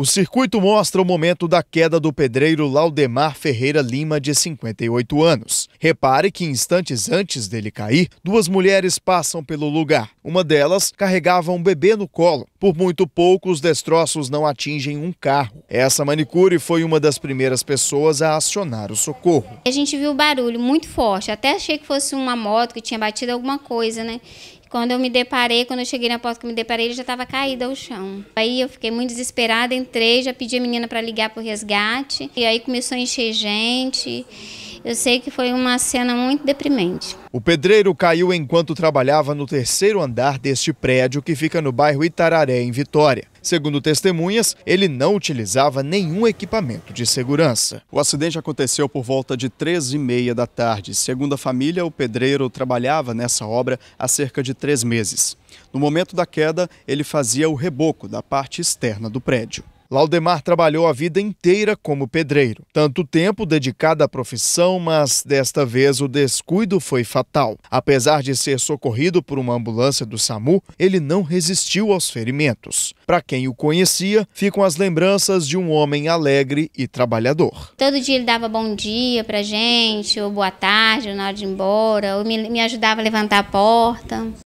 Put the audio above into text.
O circuito mostra o momento da queda do pedreiro Laudemar Ferreira Lima, de 58 anos. Repare que instantes antes dele cair, duas mulheres passam pelo lugar. Uma delas carregava um bebê no colo. Por muito pouco, os destroços não atingem um carro. Essa manicure foi uma das primeiras pessoas a acionar o socorro. A gente viu o barulho muito forte, até achei que fosse uma moto que tinha batido alguma coisa, né? Quando eu me deparei, quando eu cheguei na porta que eu me deparei, ele já estava caído ao chão. Aí eu fiquei muito desesperada, entrei, já pedi a menina para ligar para o resgate. E aí começou a encher gente. Eu sei que foi uma cena muito deprimente. O pedreiro caiu enquanto trabalhava no terceiro andar deste prédio que fica no bairro Itararé, em Vitória. Segundo testemunhas, ele não utilizava nenhum equipamento de segurança. O acidente aconteceu por volta de 13h30 da tarde. Segundo a família, o pedreiro trabalhava nessa obra há cerca de três meses. No momento da queda, ele fazia o reboco da parte externa do prédio. Laudemar trabalhou a vida inteira como pedreiro. Tanto tempo dedicado à profissão, mas desta vez o descuido foi fatal. Apesar de ser socorrido por uma ambulância do SAMU, ele não resistiu aos ferimentos. Para quem o conhecia, ficam as lembranças de um homem alegre e trabalhador. Todo dia ele dava bom dia para gente, ou boa tarde, ou na hora de ir embora, ou me, me ajudava a levantar a porta.